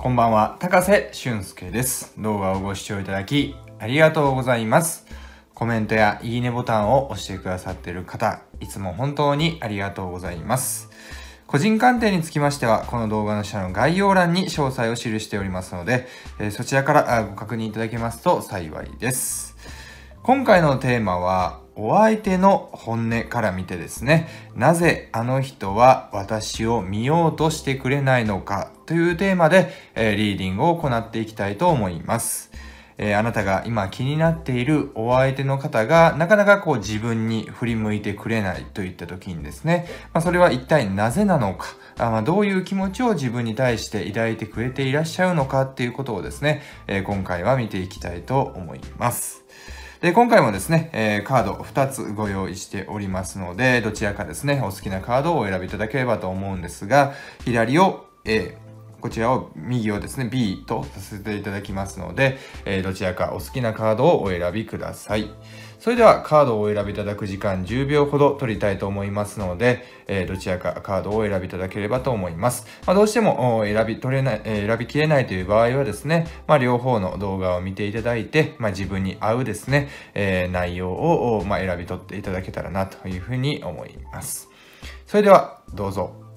こんばんは、高瀬俊介です。動画をご視聴いただきありがとうございます。コメントやいいねボタンを押してくださっている方、いつも本当にありがとうございます。個人鑑定につきましては、この動画の下の概要欄に詳細を記しておりますので、えそちらからご確認いただけますと幸いです。今回のテーマは、お相手の本音から見てですね、なぜあの人は私を見ようとしてくれないのかというテーマで、えリーディングを行っていきたいと思います。えあなたが今気になっているお相手の方がなかなかこう自分に振り向いてくれないといった時にですね、まあ、それは一体なぜなのか、あまどういう気持ちを自分に対して抱いてくれていらっしゃるのかっていうことをですね、え今回は見ていきたいと思います。で、今回もですね、えー、カード2つご用意しておりますので、どちらかですね、お好きなカードをお選びいただければと思うんですが、左を A、こちらを右をですね、B とさせていただきますので、えー、どちらかお好きなカードをお選びください。それではカードをお選びいただく時間10秒ほど取りたいと思いますので、えどちらかカードを選びいただければと思います。まあ、どうしても選び取れない、え選びきれないという場合はですね、まあ、両方の動画を見ていただいて、まあ、自分に合うですね、え内容を、ま選び取っていただけたらなというふうに思います。それではどうぞ。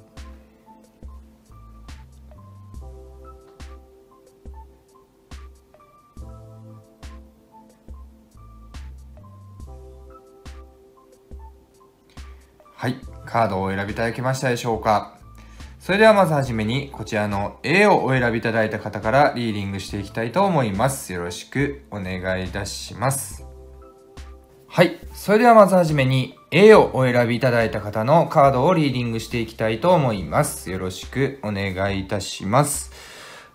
カードをお選びいただけましたでしょうかそれではまずはじめにこちらの A をお選びいただいた方からリーディングしていきたいと思います。よろしくお願いいたします。はい。それではまずはじめに A をお選びいただいた方のカードをリーディングしていきたいと思います。よろしくお願いいたします。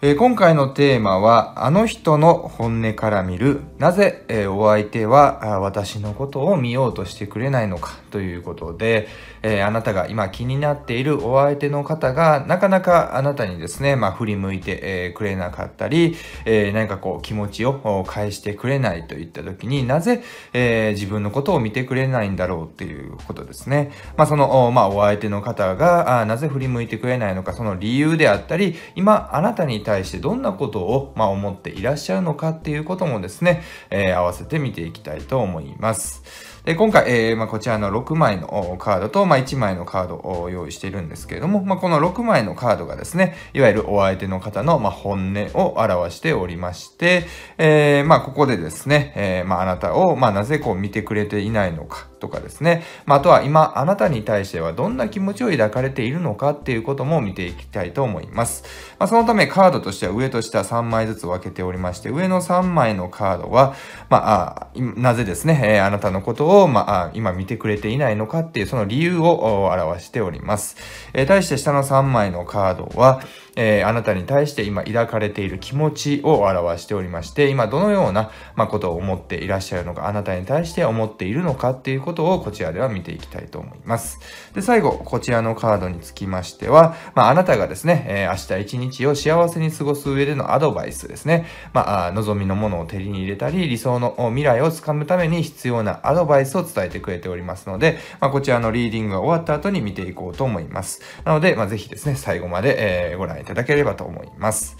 えー、今回のテーマは、あの人の本音から見る、なぜ、えー、お相手は私のことを見ようとしてくれないのかということで、えー、あなたが今気になっているお相手の方がなかなかあなたにですね、まあ、振り向いて、えー、くれなかったり、えー、何かこう気持ちを返してくれないといった時になぜ、えー、自分のことを見てくれないんだろうっていうことですね。まあ、その、まあ、お相手の方があなぜ振り向いてくれないのかその理由であったり今あなたに対してどんなことを、まあ、思っていらっしゃるのかっていうこともですね、え合わせて見ていきたいと思います。で、今回、えー、まあ、こちらの6枚のカードと、まあ、1枚のカードを用意しているんですけれども、まあ、この6枚のカードがですね、いわゆるお相手の方の、ま本音を表しておりまして、えー、まここでですね、えー、まあ、なたを、まなぜこう見てくれていないのかとかですね、まあ、とは今、あなたに対してはどんな気持ちを抱かれているのかっていうことも見ていきたいと思います。まあ、そのため、カードとしては上と下3枚ずつ分けておりまして、上の3枚のカードは、まあ、なぜですね、えあなたのことをを、まあ、今見てくれていないのかっていうその理由を表しております。えー、対して下の3枚のカードは、えー、あなたに対して今抱かれている気持ちを表しておりまして、今どのような、まことを思っていらっしゃるのか、あなたに対して思っているのかっていうことをこちらでは見ていきたいと思います。で、最後、こちらのカードにつきましては、まあ、あなたがですね、えー、明日一日を幸せに過ごす上でのアドバイスですね、まあ、望みのものを手に入れたり、理想の未来をつかむために必要なアドバイスを伝えてくれておりますので、まあ、こちらのリーディングが終わった後に見ていこうと思います。なので、まあ、ぜひですね、最後まで、えー、ご覧いただければと思います。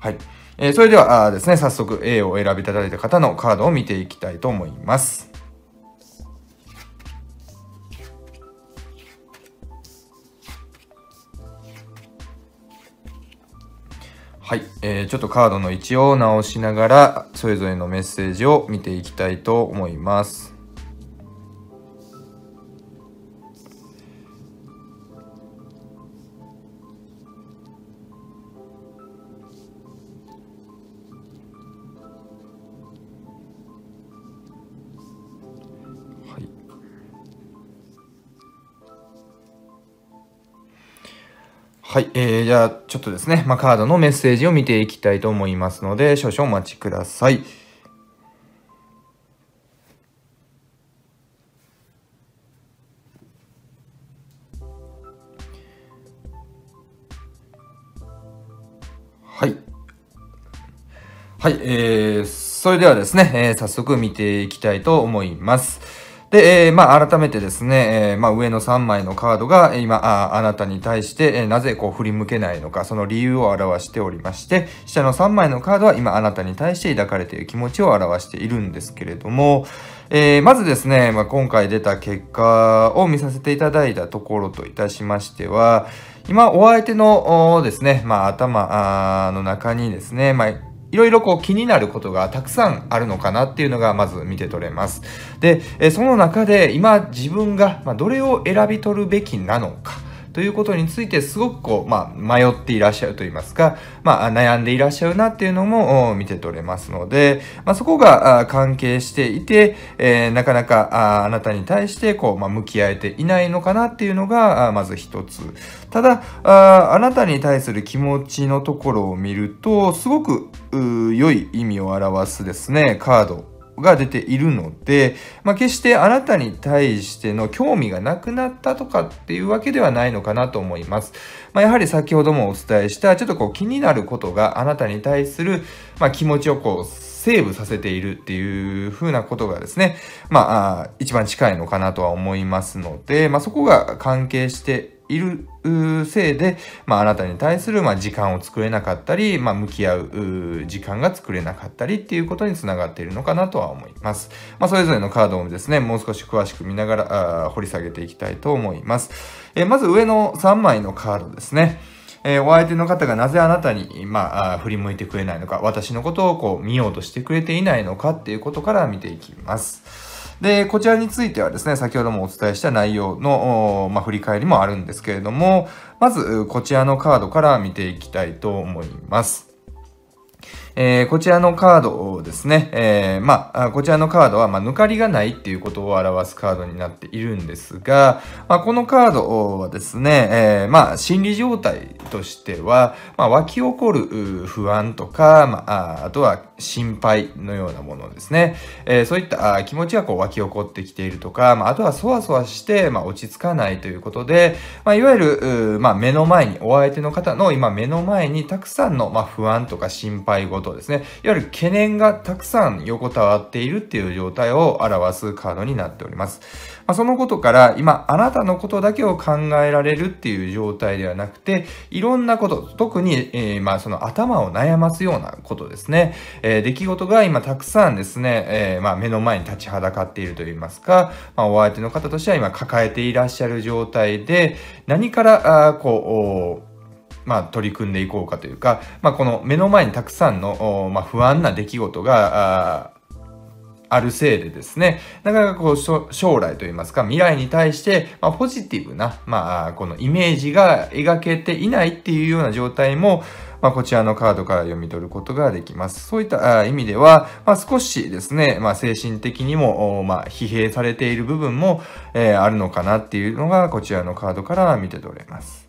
はい。えー、それではあですね、早速 A を選びいただいた方のカードを見ていきたいと思います。はい、えー、ちょっとカードの位置を直しながら、それぞれのメッセージを見ていきたいと思います。はい、えー、じゃあちょっとですね、まあ、カードのメッセージを見ていきたいと思いますので少々お待ちください。はい。はい、えー、それではですね、えー、早速見ていきたいと思います。で、えー、まあ、改めてですね、えー、まあ、上の3枚のカードが今、ああなたに対して、えー、なぜこう振り向けないのか、その理由を表しておりまして、下の3枚のカードは今、あなたに対して抱かれている気持ちを表しているんですけれども、えー、まずですね、まあ、今回出た結果を見させていただいたところといたしましては、今、お相手のですね、まあ、頭の中にですね、まあ、いろいろこう気になることがたくさんあるのかなっていうのがまず見て取れます。で、その中で今自分がどれを選び取るべきなのか。ということについてすごくこう、まあ、迷っていらっしゃると言いますか、まあ、悩んでいらっしゃるなっていうのも見て取れますので、まあ、そこが関係していて、えー、なかなかあなたに対してこう、まあ、向き合えていないのかなっていうのが、まず一つ。ただあ、あなたに対する気持ちのところを見ると、すごく良い意味を表すですね、カードが出ているので、まあ、決してあなたに対しての興味がなくなったとかっていうわけではないのかなと思います。まあ、やはり先ほどもお伝えした、ちょっとこう気になることがあなたに対する、まあ、気持ちをこうセーブさせているっていう風なことがですね、まあ、一番近いのかなとは思いますので、まあ、そこが関係しているせいで、まあ、あなたに対する、まあ、時間を作れなかったり、まあ、向き合う時間が作れなかったりっていうことにつながっているのかなとは思います。まあ、それぞれのカードをですね、もう少し詳しく見ながらあ掘り下げていきたいと思います。えまず上の3枚のカードですね。えー、お相手の方がなぜあなたに、まあ、振り向いてくれないのか、私のことをこう見ようとしてくれていないのかっていうことから見ていきます。で、こちらについてはですね、先ほどもお伝えした内容の、まあ、振り返りもあるんですけれども、まず、こちらのカードから見ていきたいと思います。えー、こちらのカードをですね、えー、まあ、こちらのカードは、まあ、抜かりがないっていうことを表すカードになっているんですが、まあ、このカードはですね、えー、まあ、心理状態としては、まあ、湧き起こる不安とか、まあ、あとは心配のようなものですね。えー、そういった気持ちがこう湧き起こってきているとか、まあ、あとはそわそわして、まあ、落ち着かないということで、まあ、いわゆる、まあ、目の前に、お相手の方の今目の前にたくさんの、まあ、不安とか心配事ことですね。いわゆる懸念がたくさん横たわっているっていう状態を表すカードになっております。まあ、そのことから、今、あなたのことだけを考えられるっていう状態ではなくて、いろんなこと、特に、えー、まあ、その頭を悩ますようなことですね。えー、出来事が今たくさんですね、えー、まあ、目の前に立ちはだかっているといいますか、まあ、お相手の方としては今抱えていらっしゃる状態で、何から、あこう、まあ、取り組んでいこうかというか、まあ、この目の前にたくさんの、まあ、不安な出来事が、あるせいでですね、なかなかこう将来といいますか未来に対して、まあ、ポジティブな、まあ、このイメージが描けていないっていうような状態も、まあ、こちらのカードから読み取ることができます。そういった意味では、まあ、少しですね、まあ、精神的にも、まあ、疲弊されている部分も、えー、あるのかなっていうのがこちらのカードから見て取れます。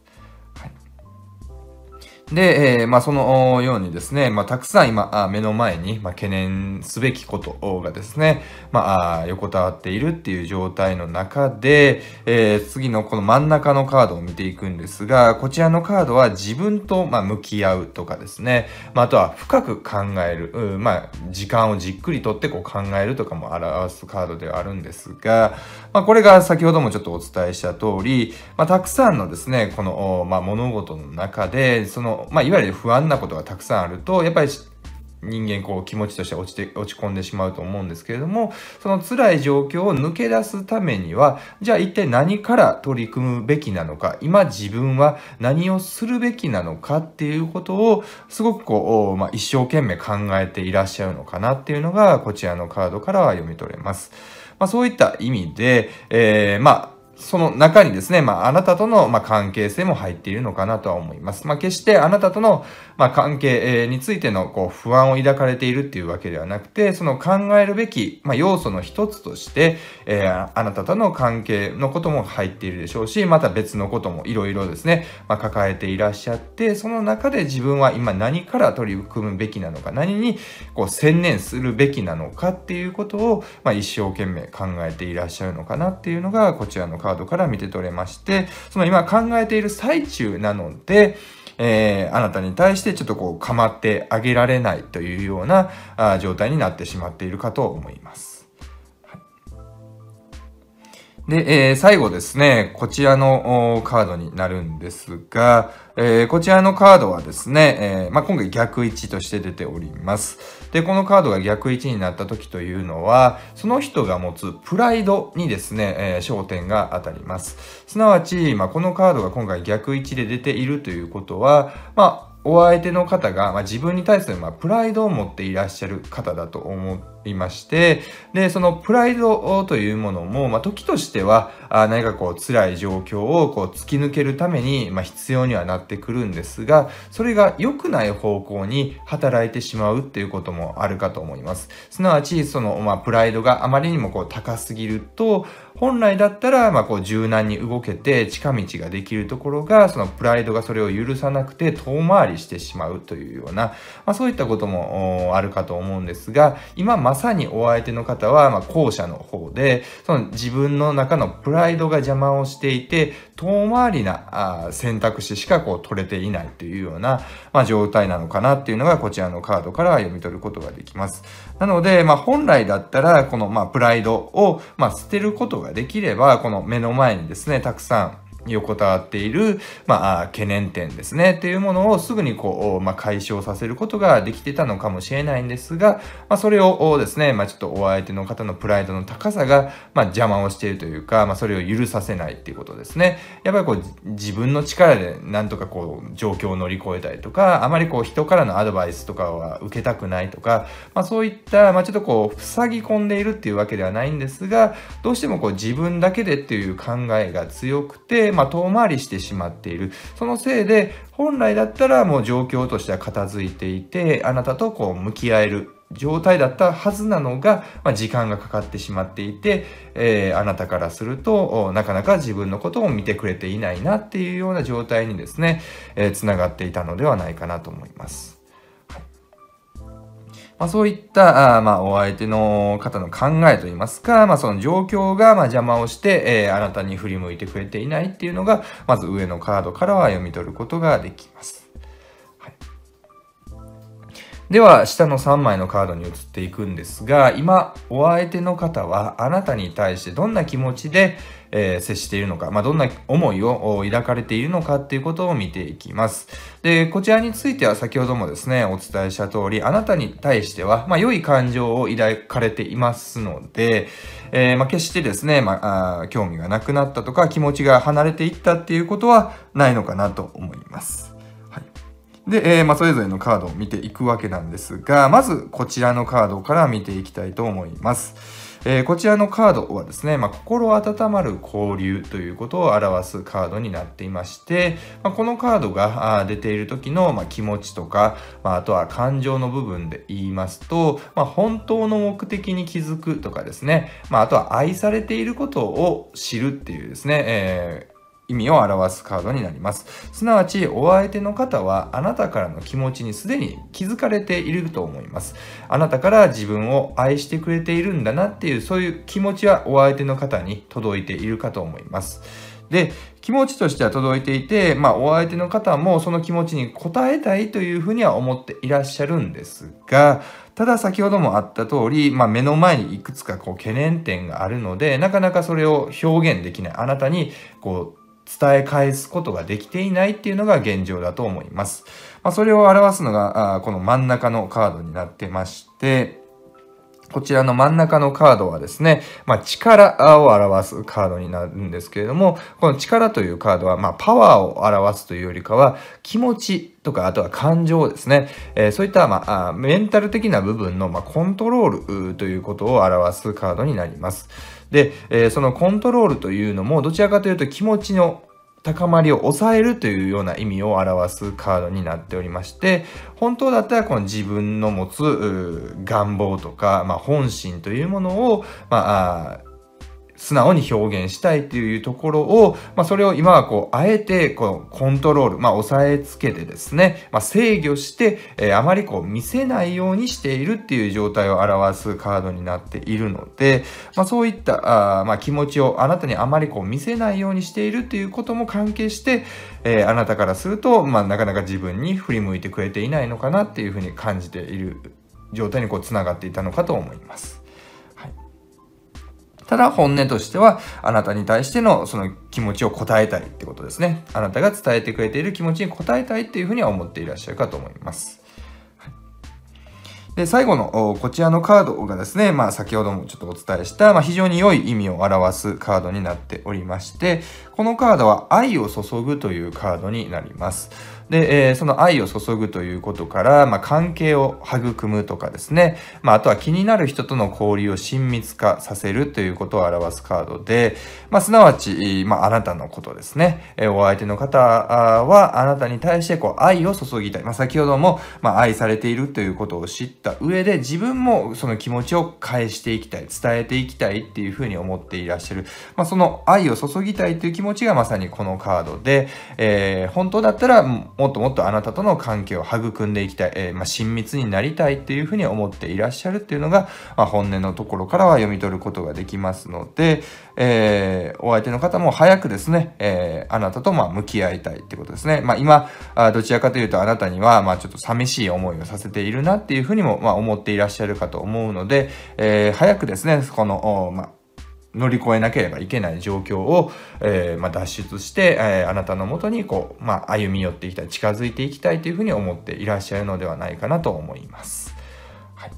で、えー、まあ、そのようにですね、まあ、たくさん今、目の前に、まあ、懸念すべきことがですね、まあ、横たわっているっていう状態の中で、えー、次のこの真ん中のカードを見ていくんですが、こちらのカードは自分と、まあ、向き合うとかですね、まあ、あとは深く考える、うん、まあ、時間をじっくりとってこう考えるとかも表すカードではあるんですが、まあ、これが先ほどもちょっとお伝えした通り、まあ、たくさんのですね、この、まあ、物事の中で、そのまあ、いわゆる不安なことがたくさんあると、やっぱり人間こう気持ちとして落ちて、落ち込んでしまうと思うんですけれども、その辛い状況を抜け出すためには、じゃあ一体何から取り組むべきなのか、今自分は何をするべきなのかっていうことを、すごくこう、まあ、一生懸命考えていらっしゃるのかなっていうのが、こちらのカードからは読み取れます。まあ、そういった意味で、えー、まあ、その中にですね、まあ、あなたとの、まあ、関係性も入っているのかなとは思います。まあ、決してあなたとの、まあ、関係についての、こう、不安を抱かれているっていうわけではなくて、その考えるべき、まあ、要素の一つとして、えー、あなたとの関係のことも入っているでしょうし、また別のこともいろいろですね、まあ、抱えていらっしゃって、その中で自分は今何から取り組むべきなのか、何に、こう、専念するべきなのかっていうことを、まあ、一生懸命考えていらっしゃるのかなっていうのが、こちらの考カードから見て取れまして、その今考えている最中なので、えー、あなたに対してちょっとこう構ってあげられないというようなあ状態になってしまっているかと思います。で、えー、最後ですね、こちらのカードになるんですが、えー、こちらのカードはですね、えー、まあ、今回逆位置として出ております。で、このカードが逆位置になった時というのは、その人が持つプライドにですね、え焦点が当たります。すなわち、まあ、このカードが今回逆位置で出ているということは、まあお相手の方が、まあ、自分に対する、まあ、プライドを持っていらっしゃる方だと思いまして、で、そのプライドというものも、まあ、時としては、あ何かこう辛い状況をこう突き抜けるために、まあ、必要にはなってくるんですが、それが良くない方向に働いてしまうっていうこともあるかと思います。すなわち、その、まあ、プライドがあまりにもこう高すぎると、本来だったら、まあ、こう柔軟に動けて近道ができるところが、そのプライドがそれを許さなくて遠回りしてしまうというような、まあ、そういったこともあるかと思うんですが、今まさにお相手の方は、まあ、後者の方で、その自分の中のプライドが邪魔をしていて、遠回りなあ選択肢しかこう取れていないというような、まあ、状態なのかなっていうのが、こちらのカードから読み取ることができます。なので、まあ、本来だったら、この、まあ、プライドを、まあ、捨てることがができれば、この目の前にですね、たくさん横たわっている、まあ、懸念点ですね、ていうものをすぐにこう、まあ、解消させることができてたのかもしれないんですが、まあ、それをですね、まあ、ちょっとお相手の方のプライドの高さが、まあ、邪魔をしているというか、まあ、それを許させないっていうことですね。やっぱりこう、自分の力でなんとかこう、状況を乗り越えたりとか、あまりこう、人からのアドバイスとかは受けたくないとか、まあ、そういった、まあ、ちょっとこう、塞ぎ込んでいるっていうわけではないんですが、どうしてもこう、自分だけでっていう考えが強くて、で、まあ、遠回りしてしまっている。そのせいで、本来だったらもう状況としては片付いていて、あなたとこう向き合える状態だったはずなのが、まあ、時間がかかってしまっていて、えー、あなたからすると、なかなか自分のことを見てくれていないなっていうような状態にですね、えー、繋がっていたのではないかなと思います。まあ、そういった、あまあ、お相手の方の考えといいますか、まあ、その状況が、まあ、邪魔をして、えー、あなたに振り向いてくれていないっていうのが、まず上のカードからは読み取ることができます。では、下の3枚のカードに移っていくんですが、今、お相手の方は、あなたに対してどんな気持ちで、えー、接しているのか、まあ、どんな思いを抱かれているのかっていうことを見ていきます。で、こちらについては先ほどもですね、お伝えした通り、あなたに対しては、まあ、良い感情を抱かれていますので、えー、まあ、決してですね、まあ、興味がなくなったとか、気持ちが離れていったっていうことはないのかなと思います。で、えー、まあ、それぞれのカードを見ていくわけなんですが、まずこちらのカードから見ていきたいと思います。えー、こちらのカードはですね、まあ、心温まる交流ということを表すカードになっていまして、まあ、このカードが出ている時の、ま気持ちとか、まあ、とは感情の部分で言いますと、ま本当の目的に気づくとかですね、まあ、とは愛されていることを知るっていうですね、えー意味を表すカードになります。すなわち、お相手の方はあなたからの気持ちにすでに気づかれていると思います。あなたから自分を愛してくれているんだなっていう、そういう気持ちはお相手の方に届いているかと思います。で、気持ちとしては届いていて、まあ、お相手の方もその気持ちに応えたいというふうには思っていらっしゃるんですが、ただ先ほどもあった通り、まあ、目の前にいくつかこう懸念点があるので、なかなかそれを表現できない。あなたにこう伝え返すことができていないっていうのが現状だと思います。まあ、それを表すのが、この真ん中のカードになってまして、こちらの真ん中のカードはですね、まあ、力を表すカードになるんですけれども、この力というカードは、まあ、パワーを表すというよりかは、気持ちとか、あとは感情ですね。えー、そういった、まあ、メンタル的な部分の、まあ、コントロールということを表すカードになります。で、えー、そのコントロールというのもどちらかというと気持ちの高まりを抑えるというような意味を表すカードになっておりまして、本当だったらこの自分の持つ願望とか、まあ、本心というものを、まあ、素直に表現したいっていうところを、まあ、それを今はこう、あえて、こう、コントロール、まあ、押さえつけてですね、まあ、制御して、えー、あまりこう、見せないようにしているっていう状態を表すカードになっているので、まあ、そういった、あまあ、気持ちをあなたにあまりこう、見せないようにしているっていうことも関係して、えー、あなたからすると、まあ、なかなか自分に振り向いてくれていないのかなっていうふうに感じている状態にこう、つながっていたのかと思います。ただ本音としては、あなたに対してのその気持ちを答えたいってことですね。あなたが伝えてくれている気持ちに応えたいっていうふうには思っていらっしゃるかと思います。で、最後のこちらのカードがですね、まあ先ほどもちょっとお伝えした、まあ、非常に良い意味を表すカードになっておりまして、このカードは愛を注ぐというカードになります。で、えー、その愛を注ぐということから、まあ、関係を育むとかですね、まあ、あとは気になる人との交流を親密化させるということを表すカードで、まあ、すなわち、まあ、あなたのことですね、えー、お相手の方はあなたに対してこう愛を注ぎたい、まあ、先ほども、まあ、愛されているということを知った上で自分もその気持ちを返していきたい伝えていきたいっていうふうに思っていらっしゃる、まあ、その愛を注ぎたいという気持ちがまさにこのカードで、えー、本当だったらもっともっとあなたとの関係を育んでいきたい、えー、まあ、親密になりたいっていうふうに思っていらっしゃるっていうのが、まあ、本音のところからは読み取ることができますので、えー、お相手の方も早くですね、えー、あなたとま向き合いたいってことですね。まあ、今あ、どちらかというとあなたには、まちょっと寂しい思いをさせているなっていうふうにも、ま思っていらっしゃるかと思うので、え早くですね、この、ま乗り越えなければいけない状況を、えー、まあ、脱出して、えー、あなたのもとにこう、まあ、歩み寄っていきたい近づいていきたいというふうに思っていらっしゃるのではないかなと思います。はい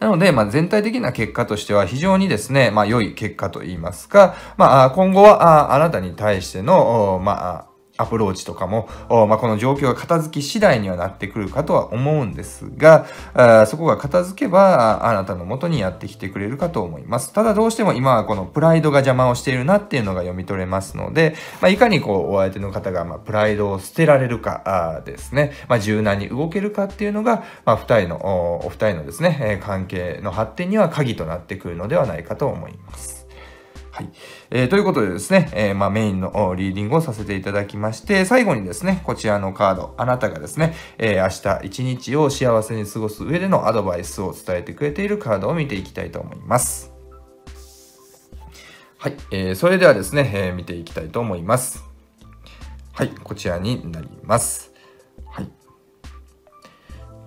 なので、まあ、全体的な結果としては非常にですね、まあ、良い結果といいますか、まあ、今後はああなたに対しての、まあ、アプローチとかも、まあ、この状況が片付き次第にはなってくるかとは思うんですが、あそこが片付けば、あなたの元にやってきてくれるかと思います。ただどうしても今はこのプライドが邪魔をしているなっていうのが読み取れますので、まあ、いかにこう、お相手の方が、まプライドを捨てられるかですね、まあ、柔軟に動けるかっていうのが、まあ、二人の、お二人のですね、関係の発展には鍵となってくるのではないかと思います。はい。えー、ということでですね、えー、まあ、メインのリーディングをさせていただきまして、最後にですね、こちらのカード、あなたがですね、えー、明日一日を幸せに過ごす上でのアドバイスを伝えてくれているカードを見ていきたいと思います。はい。えー、それではですね、え見ていきたいと思います。はい、こちらになります。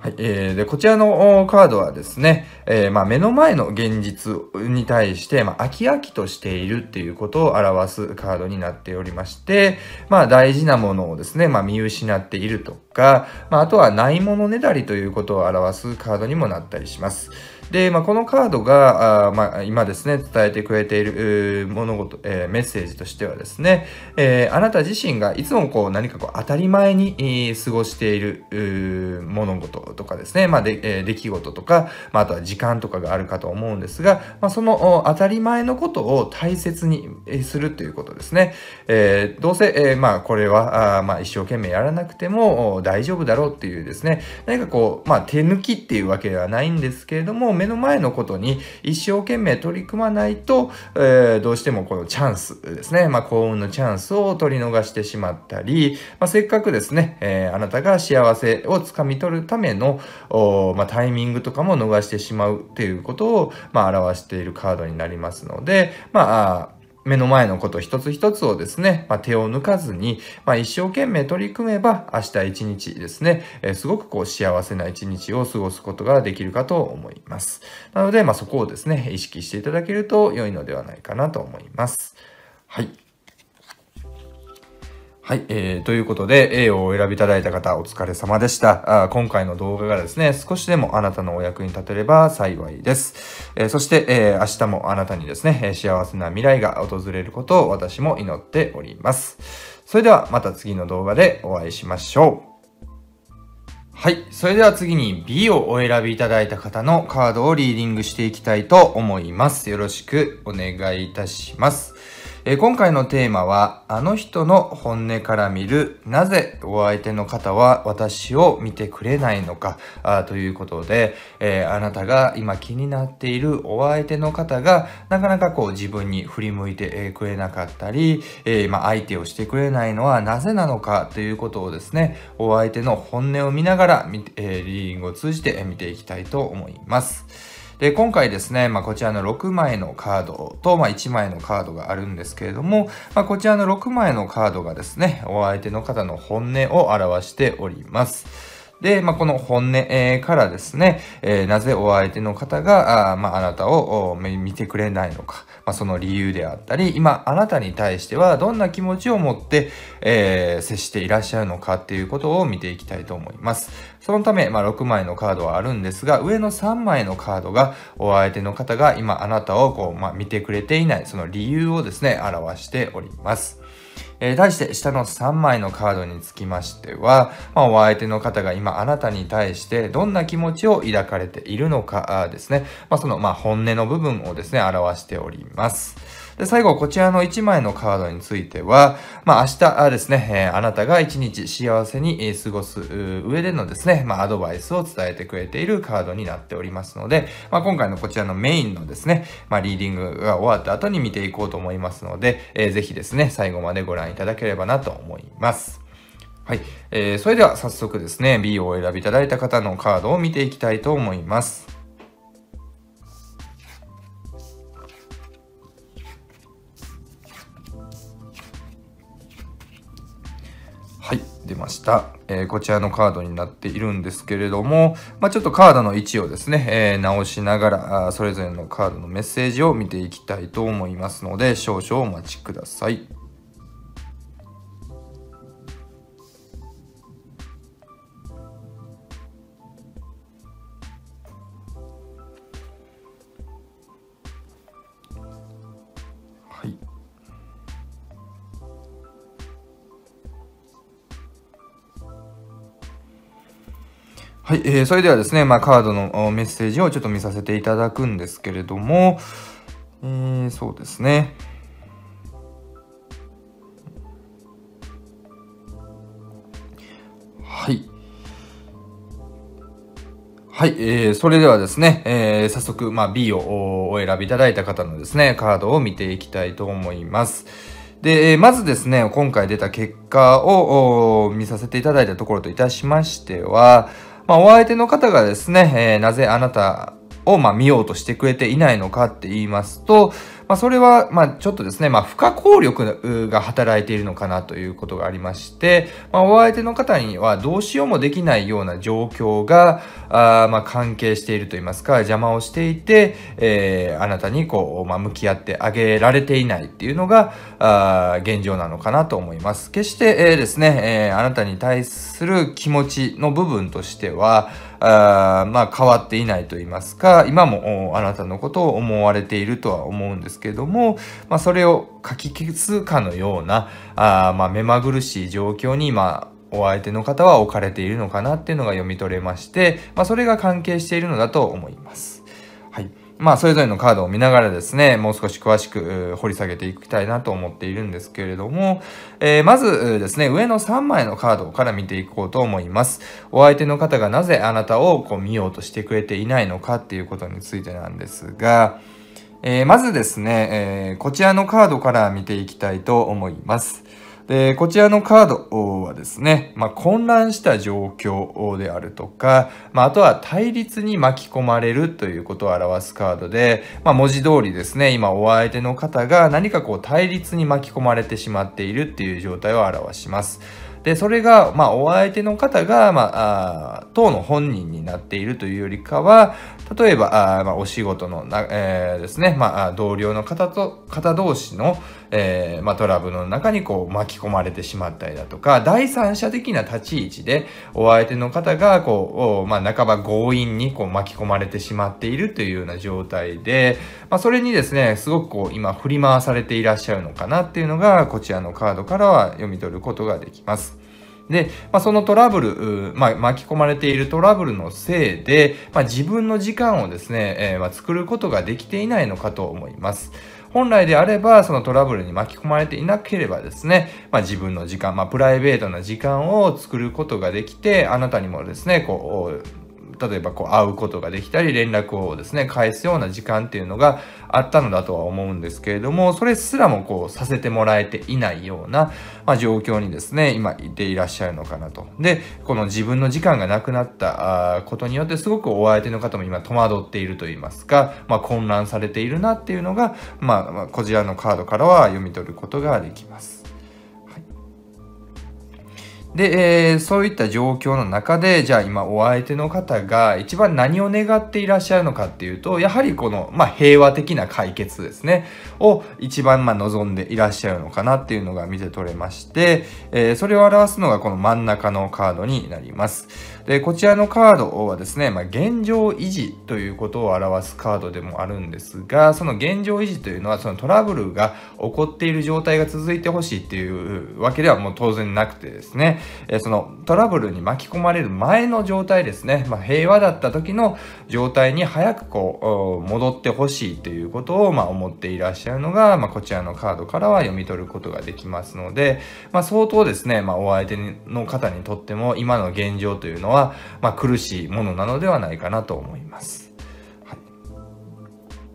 はい、えー、でこちらのカードはですね、えー、まあ、目の前の現実に対して、まあ、飽き飽きとしているっていうことを表すカードになっておりまして、まあ、大事なものをですね、まあ、見失っているとか、まあ、とはないものねだりということを表すカードにもなったりします。で、まあ、このカードが、あまあ、今ですね、伝えてくれている物事、えー、メッセージとしてはですね、えー、あなた自身がいつもこう何かこう当たり前に、え過ごしている物事とかですね、まあでえー、出来事とか、まあ、あとは時間とかがあるかと思うんですが、まあ、その当たり前のことを大切にするということですね。えー、どうせ、えー、まあ、これはあ、まあ、一生懸命やらなくても大丈夫だろうっていうですね、何かこう、まあ、手抜きっていうわけではないんですけれども、目の前のことに一生懸命取り組まないと、えー、どうしてもこのチャンスですね、まあ、幸運のチャンスを取り逃してしまったり、まあ、せっかくですね、えー、あなたが幸せをつかみ取るための、まあ、タイミングとかも逃してしまうということを、まあ、表しているカードになりますので、まあ、目の前のこと一つ一つをですね、まあ、手を抜かずに、まあ、一生懸命取り組めば明日一日ですね、えー、すごくこう幸せな一日を過ごすことができるかと思います。なので、まあ、そこをですね、意識していただけると良いのではないかなと思います。はい。はい、えー、ということで A をお選びいただいた方お疲れ様でした。あ今回の動画がですね、少しでもあなたのお役に立てれば幸いです。えー、そして、えー、明日もあなたにですね、幸せな未来が訪れることを私も祈っております。それではまた次の動画でお会いしましょう。はい。それでは次に B をお選びいただいた方のカードをリーディングしていきたいと思います。よろしくお願いいたします。えー、今回のテーマは、あの人の本音から見る、なぜお相手の方は私を見てくれないのか、あということで、えー、あなたが今気になっているお相手の方が、なかなかこう自分に振り向いてくれなかったり、えー、まあ、相手をしてくれないのはなぜなのかということをですね、お相手の本音を見ながら、えリーディングを通じて見ていきたいと思います。で、今回ですね、まあ、こちらの6枚のカードと、まあ、1枚のカードがあるんですけれども、まあ、こちらの6枚のカードがですね、お相手の方の本音を表しております。で、まあ、この本音、からですね、えー、なぜお相手の方が、あ,、まあ、あなたを見てくれないのか、まあ、その理由であったり、今、あなたに対してはどんな気持ちを持って、えー、接していらっしゃるのかっていうことを見ていきたいと思います。そのため、まあ、6枚のカードはあるんですが、上の3枚のカードが、お相手の方が今、あなたをこう、まあ、見てくれていない、その理由をですね、表しております。えー、対して下の3枚のカードにつきましては、まあ、お相手の方が今あなたに対してどんな気持ちを抱かれているのかですね、まあ、そのま本音の部分をですね表しております。で、最後、こちらの1枚のカードについては、まあ、明日ですね、えあなたが1日幸せに過ごす上でのですね、まあ、アドバイスを伝えてくれているカードになっておりますので、まあ、今回のこちらのメインのですね、まあ、リーディングが終わった後に見ていこうと思いますので、えー、ぜひですね、最後までご覧いただければなと思います。はい。えー、それでは早速ですね、B をお選びいただいた方のカードを見ていきたいと思います。ってました。えー、こちらのカードになっているんですけれども、まあ、ちょっとカードの位置をですね、えー、直しながらあ、それぞれのカードのメッセージを見ていきたいと思いますので、少々お待ちください。はい、えー、それではですね、まあ、カードのメッセージをちょっと見させていただくんですけれども、えー、そうですね。はい。はい、えー、それではですね、えー、早速、まあ、B をお選びいただいた方のですね、カードを見ていきたいと思います。で、まずですね、今回出た結果を見させていただいたところといたしましては、まあ、お相手の方がですね、えー、なぜあなたをま見ようとしてくれていないのかって言いますと、まあ、それはまちょっとですね、まあ、不可抗力が働いているのかなということがありまして、まあ、お相手の方にはどうしようもできないような状況があま関係していると言いますか邪魔をしていて、えー、あなたにこう、ま向き合ってあげられていないっていうのがあ現状なのかなと思います。決して、えー、ですね、えー、あなたに対する気持ちの部分としては、あまあ変わっていないと言いますか今もあなたのことを思われているとは思うんですけども、まあ、それをかき消すかのようなあまあ目まぐるしい状況に今お相手の方は置かれているのかなっていうのが読み取れまして、まあ、それが関係しているのだと思います。まあ、それぞれのカードを見ながらですね、もう少し詳しく掘り下げていきたいなと思っているんですけれども、えー、まずですね、上の3枚のカードから見ていこうと思います。お相手の方がなぜあなたをこう見ようとしてくれていないのかっていうことについてなんですが、えー、まずですね、えー、こちらのカードから見ていきたいと思います。で、こちらのカードはですね、まあ、混乱した状況であるとか、まあ、あとは対立に巻き込まれるということを表すカードで、まあ、文字通りですね、今お相手の方が何かこう対立に巻き込まれてしまっているっていう状態を表します。で、それが、まあ、お相手の方が、まあ、あ当の本人になっているというよりかは、例えば、あまあ、お仕事のな、えー、ですね、まあ、同僚の方と、方同士の、えー、まあ、トラブルの中にこう巻き込まれてしまったりだとか、第三者的な立ち位置でお相手の方がこう、まあ、半ば強引にこう巻き込まれてしまっているというような状態で、まあ、それにですね、すごくこう今振り回されていらっしゃるのかなっていうのが、こちらのカードからは読み取ることができます。で、まあ、そのトラブル、まあ、巻き込まれているトラブルのせいで、まあ、自分の時間をですね、えー、まあ、作ることができていないのかと思います。本来であれば、そのトラブルに巻き込まれていなければですね、まあ、自分の時間、まあ、プライベートな時間を作ることができて、あなたにもですね、こう、例えばこう会うことができたり連絡をですね返すような時間っていうのがあったのだとは思うんですけれどもそれすらもこうさせてもらえていないような、まあ、状況にですね今いていらっしゃるのかなとでこの自分の時間がなくなったことによってすごくお相手の方も今戸惑っていると言いますか、まあ、混乱されているなっていうのが、まあ、こちらのカードからは読み取ることができます。で、えー、そういった状況の中で、じゃあ今お相手の方が一番何を願っていらっしゃるのかっていうと、やはりこの、まあ、平和的な解決ですね、を一番まあ望んでいらっしゃるのかなっていうのが見て取れまして、えー、それを表すのがこの真ん中のカードになります。でこちらのカードはですね、まあ、現状維持ということを表すカードでもあるんですがその現状維持というのはそのトラブルが起こっている状態が続いてほしいっていうわけではもう当然なくてですね、えそのトラブルに巻き込まれる前の状態ですね、まあ、平和だった時の状態に早くこう戻ってほしいということをま思っていらっしゃるのが、まあ、こちらのカードからは読み取ることができますので、ま相当ですね、まお相手の方にとっても今の現状というのはは、まあ、苦しいものなのではないかなと思います。はい、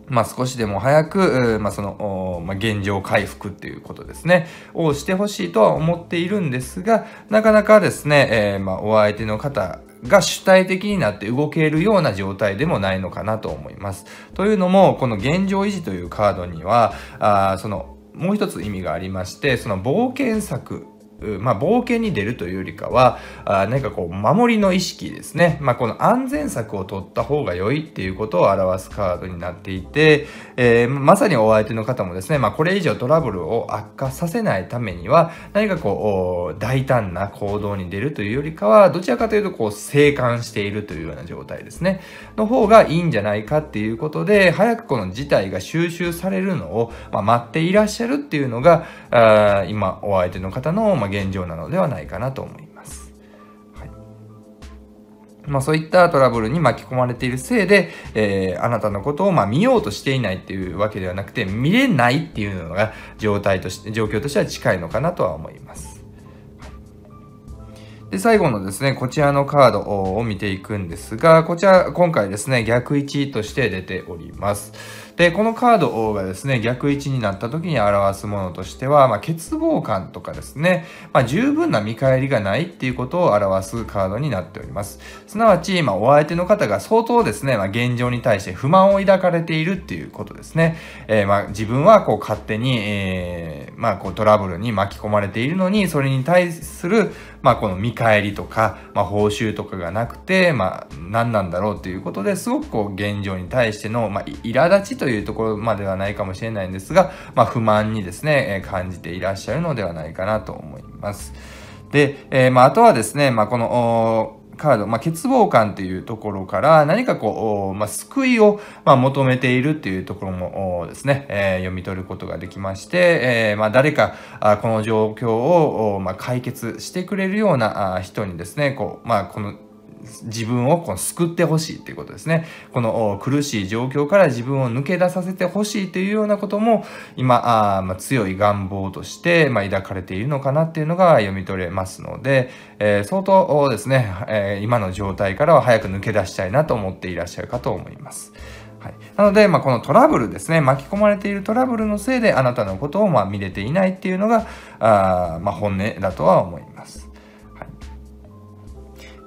まあ、少しでも早く、まあ、その、まあ、現状回復っていうことですね、をしてほしいとは思っているんですが、なかなかですね、えー、まあ、お相手の方が主体的になって動けるような状態でもないのかなと思います。というのも、この現状維持というカードには、あそのもう一つ意味がありまして、その冒険策まあ、冒険に出るというよりかはあ何かこう守りの意識ですね、まあ、この安全策を取った方が良いっていうことを表すカードになっていて、えー、まさにお相手の方もですね、まあ、これ以上トラブルを悪化させないためには何かこう大胆な行動に出るというよりかはどちらかというとこう静観しているというような状態ですねの方がいいんじゃないかっていうことで早くこの事態が収集されるのを、ま待っていらっしゃるっていうのがあ今お相手の方の、まあまあ、現状なのではないかなと思います。はいまあ、そういったトラブルに巻き込まれているせいで、えー、あなたのことをま見ようとしていないっていうわけではなくて、見れないっていうのが状態として、状況としては近いのかなとは思います。で、最後のですね、こちらのカードを見ていくんですが、こちら今回ですね、逆位置として出ております。で、このカードがですね、逆位置になった時に表すものとしては、まあ、欠乏感とかですね、まあ、十分な見返りがないっていうことを表すカードになっております。すなわち、まあ、お相手の方が相当ですね、まあ、現状に対して不満を抱かれているっていうことですね。えー、まあ、自分はこう勝手に、えー、まあ、こうトラブルに巻き込まれているのに、それに対する、まあ、この見返りとか、まあ、報酬とかがなくて、まあ、何なんだろうということですごくこう現状に対しての、まあ、苛立ちというところまではないかもしれないんですが、まあ、不満にですね、感じていらっしゃるのではないかなと思います。で、えー、まあ、あとはですね、まあ、この、カード、まあ、欠乏感というところから何かこう、まあ、救いを、まあ、求めているというところもですね、えー、読み取ることができまして、えー、まあ、誰かあこの状況を、まあ、解決してくれるような人にですねこう、まあ、この自分をこう救ってほしいっていうことですね。この苦しい状況から自分を抜け出させてほしいというようなことも今、あまあ、強い願望として、まあ、抱かれているのかなっていうのが読み取れますので、えー、相当ですね、えー、今の状態からは早く抜け出したいなと思っていらっしゃるかと思います。はい、なので、まあ、このトラブルですね巻き込まれているトラブルのせいであなたのことをま見れていないっていうのがあ、ま本音だとは思います。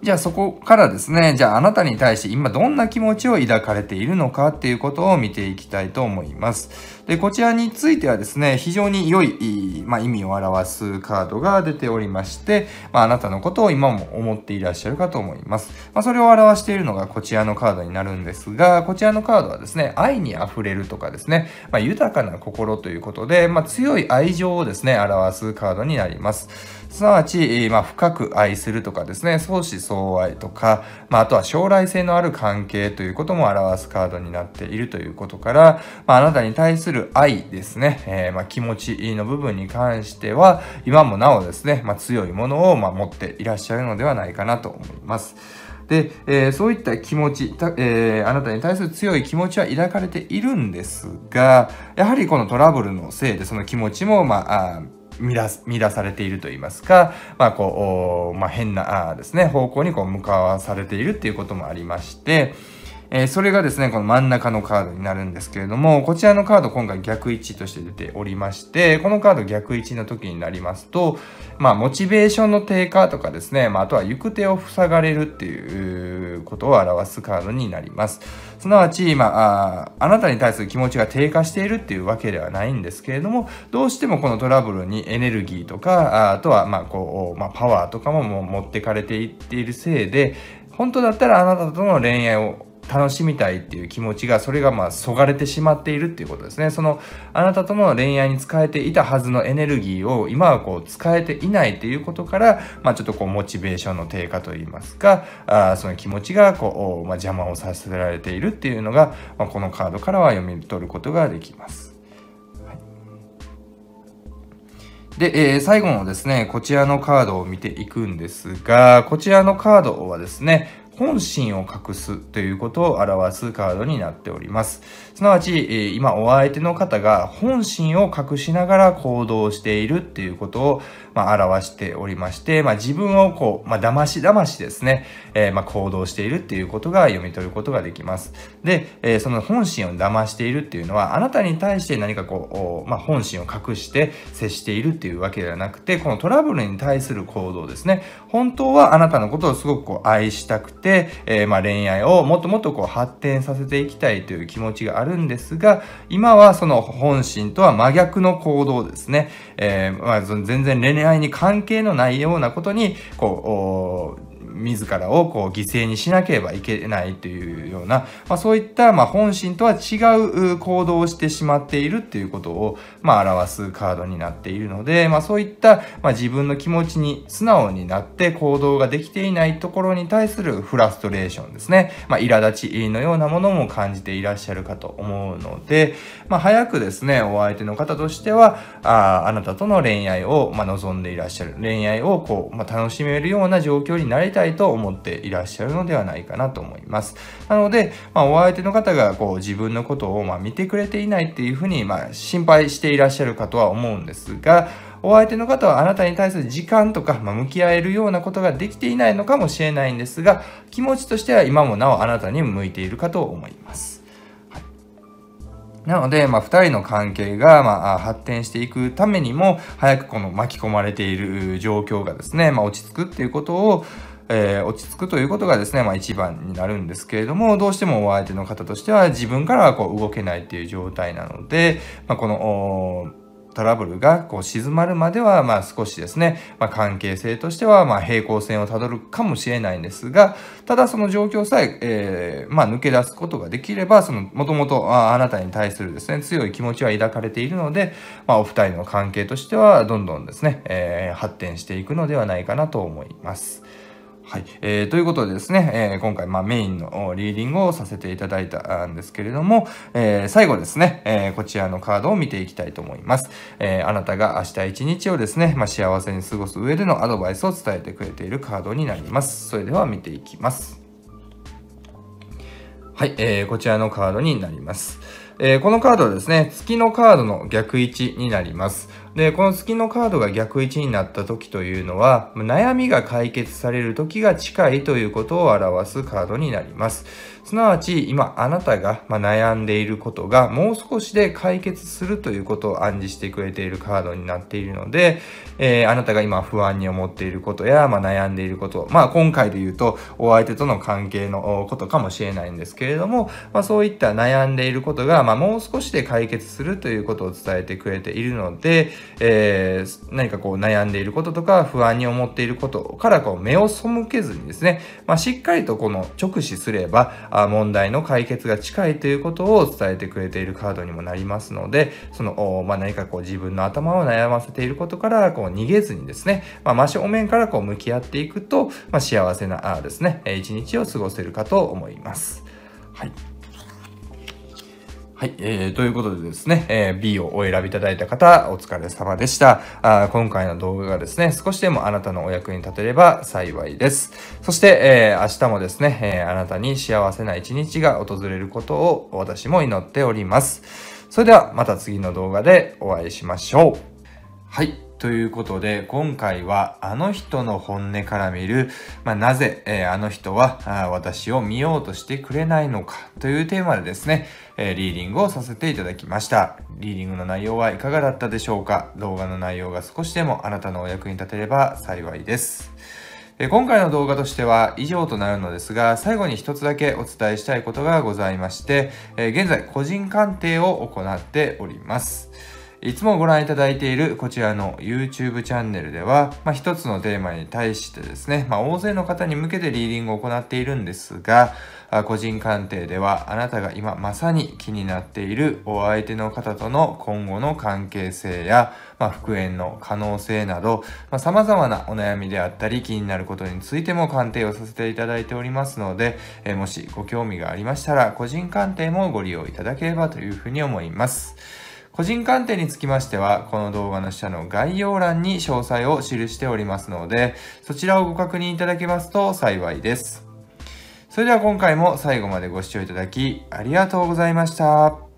じゃあそこからですね、じゃああなたに対して今どんな気持ちを抱かれているのかっていうことを見ていきたいと思います。で、こちらについてはですね、非常に良い、まあ、意味を表すカードが出ておりまして、まあ、あなたのことを今も思っていらっしゃるかと思います。まあ、それを表しているのがこちらのカードになるんですが、こちらのカードはですね、愛に溢れるとかですね、まあ、豊かな心ということで、まあ、強い愛情をですね、表すカードになります。すなわち、まあ、深く愛するとかですね、相思相愛とか、まあ、あとは将来性のある関係ということも表すカードになっているということから、まあ、あなたに対する愛ですね、えー、まあ、気持ちの部分に関しては、今もなおですね、まあ、強いものを、まあ、持っていらっしゃるのではないかなと思います。で、えー、そういった気持ちえー、あなたに対する強い気持ちは抱かれているんですが、やはりこのトラブルのせいでその気持ちも、まあ、あ乱されていると言いますか、まあ、こう、まあ、変なですね、方向にこう向かわされているということもありまして、えー、それがですね、この真ん中のカードになるんですけれども、こちらのカード今回逆位置として出ておりまして、このカード逆位置の時になりますと、まあ、モチベーションの低下とかですね、まあ、あとは行く手を塞がれるっていうことを表すカードになります。すなわち、まあ、あなたに対する気持ちが低下しているっていうわけではないんですけれども、どうしてもこのトラブルにエネルギーとか、あとは、まあ、こう、まあ、パワーとかもも持ってかれていっているせいで、本当だったらあなたとの恋愛を楽しみたいっていう気持ちがそれがまあそがれてしまっているっていうことですねそのあなたとの恋愛に使えていたはずのエネルギーを今はこう使えていないっていうことから、まあ、ちょっとこうモチベーションの低下といいますかあその気持ちがこう、まあ、邪魔をさせられているっていうのが、まあ、このカードからは読み取ることができます。で、えー、最後のですね、こちらのカードを見ていくんですが、こちらのカードはですね、本心を隠すということを表すカードになっております。すなわち、え今お相手の方が本心を隠しながら行動しているっていうことを、まあ、表しておりまして、まあ、自分をこう、まあ、騙し騙しですね、えー、まあ、行動しているっていうことが読み取ることができます。で、えー、その本心を騙しているっていうのは、あなたに対して何かこう、まあ、本心を隠して接しているっていうわけではなくて、このトラブルに対する行動ですね。本当はあなたのことをすごくこう愛したくて、えー、まあ、恋愛をもっともっとこう発展させていきたいという気持ちがあるんですが、今はその本心とは真逆の行動ですね。えー、まあ、全然恋愛に関係のないようなことに、こう、自らをこう犠牲にしなければいけないというような、まあ、そういった、ま本心とは違う行動をしてしまっているっていうことを、ま表すカードになっているので、まあ、そういった、ま自分の気持ちに素直になって行動ができていないところに対するフラストレーションですね、まあ、苛立ちのようなものも感じていらっしゃるかと思うので、まあ、早くですねお相手の方としてはああなたとの恋愛を、ま望んでいらっしゃる恋愛をこう、ま楽しめるような状況になりたいいと思っていらっしゃるのではないかなと思います。なので、まあ、お相手の方がこう自分のことをま見てくれていないっていうふうにま心配していらっしゃるかとは思うんですが、お相手の方はあなたに対する時間とか、まあ、向き合えるようなことができていないのかもしれないんですが、気持ちとしては今もなおあなたに向いているかと思います。なので、まあ、2人の関係が、まあ、発展していくためにも、早くこの巻き込まれている状況がですね、まあ、落ち着くっていうことを、えー、落ち着くということがですね、まあ、一番になるんですけれども、どうしてもお相手の方としては自分からはこう動けないっていう状態なので、まあ、この、トラブルがこう静まるまでは、まあ少しですね、まあ、関係性としては、ま平行線をたどるかもしれないんですが、ただその状況さええー、まあ、抜け出すことができれば、その、もともとあなたに対するですね、強い気持ちは抱かれているので、まあ、お二人の関係としては、どんどんですね、えー、発展していくのではないかなと思います。はい、えー、ということでですね、えー、今回、まあ、メインのリーディングをさせていただいたんですけれども、えー、最後ですね、えこちらのカードを見ていきたいと思います。えあなたが明日一日をですね、まあ、幸せに過ごす上でのアドバイスを伝えてくれているカードになります。それでは見ていきます。はい、えー、こちらのカードになります。えー、このカードはですね、月のカードの逆位置になります。で、この月のカードが逆位置になった時というのは、悩みが解決される時が近いということを表すカードになります。すなわち今あなたが悩んでいることがもう少しで解決するということを暗示してくれているカードになっているので、えー、あなたが今不安に思っていることや、まあ、悩んでいること、まあ今回で言うとお相手との関係のことかもしれないんですけれども、まあ、そういった悩んでいることが、まあ、もう少しで解決するということを伝えてくれているので、えー、何かこう悩んでいることとか不安に思っていることからこう目を背けずにですね、まあ、しっかりとこの直視すれば、問題の解決が近いということを伝えてくれているカードにもなりますので、その、まあ、何かこう自分の頭を悩ませていることから、こう逃げずにですね、まあ、真正面からこう向き合っていくと、まあ、幸せな、ですね、一日を過ごせるかと思います。はい。はい、えー、ということでですね、えー、B をお選びいただいた方、お疲れ様でした。あ今回の動画がですね、少しでもあなたのお役に立てれば幸いです。そして、えー、明日もですね、えー、あなたに幸せな一日が訪れることを私も祈っております。それではまた次の動画でお会いしましょう。はい。ということで、今回はあの人の本音から見る、まあ、なぜ、えー、あの人は私を見ようとしてくれないのかというテーマでですね、えー、リーディングをさせていただきました。リーディングの内容はいかがだったでしょうか動画の内容が少しでもあなたのお役に立てれば幸いです。え今回の動画としては以上となるのですが、最後に一つだけお伝えしたいことがございまして、え現在個人鑑定を行っております。いつもご覧いただいているこちらの YouTube チャンネルでは、まあ、一つのテーマに対してですね、まあ、大勢の方に向けてリーディングを行っているんですが、個人鑑定ではあなたが今まさに気になっているお相手の方との今後の関係性や、まあ、復縁の可能性など、まあ、様々なお悩みであったり気になることについても鑑定をさせていただいておりますので、えもしご興味がありましたら個人鑑定もご利用いただければというふうに思います。個人鑑定につきましては、この動画の下の概要欄に詳細を記しておりますので、そちらをご確認いただけますと幸いです。それでは今回も最後までご視聴いただきありがとうございました。